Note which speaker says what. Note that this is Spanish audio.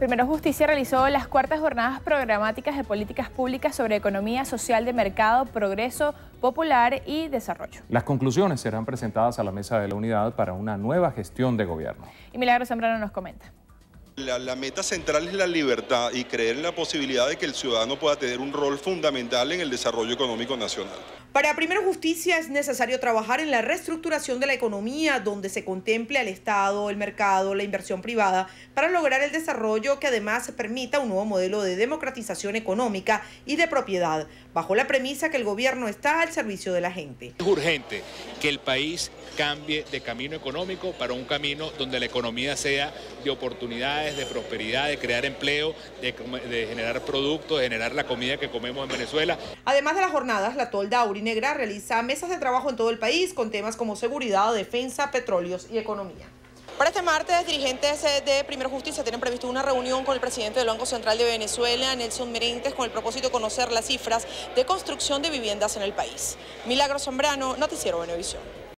Speaker 1: Primero Justicia realizó las cuartas jornadas programáticas de políticas públicas sobre economía social de mercado, progreso popular y desarrollo.
Speaker 2: Las conclusiones serán presentadas a la mesa de la unidad para una nueva gestión de gobierno.
Speaker 1: Y Milagro Zambrano nos comenta.
Speaker 3: La, la, meta central es la libertad y creer en la posibilidad de que el ciudadano pueda tener un rol fundamental en el desarrollo económico nacional.
Speaker 4: Para Primero Justicia es necesario trabajar en la reestructuración de la economía donde se contemple al Estado, el mercado, la inversión privada, para lograr el desarrollo que además permita un nuevo modelo de democratización económica y de propiedad, bajo la premisa que el gobierno está al servicio de la gente.
Speaker 5: Es urgente que el país cambie de camino económico para un camino donde la economía sea de oportunidades, de prosperidad, de crear empleo, de, generar productos, de generar la comida que comemos en Venezuela. Además
Speaker 4: de las jornadas, la tolda aurinegra realiza mesas de trabajo en todo el país con temas como seguridad, defensa, petróleos y economía. Para este martes, dirigentes eh, de Primera Justicia tienen previsto una reunión con el presidente del Banco Central de Venezuela, Nelson Merentes, con el propósito de conocer las cifras de construcción de viviendas en el país. Milagro Sombrano, Noticiero Venevisión.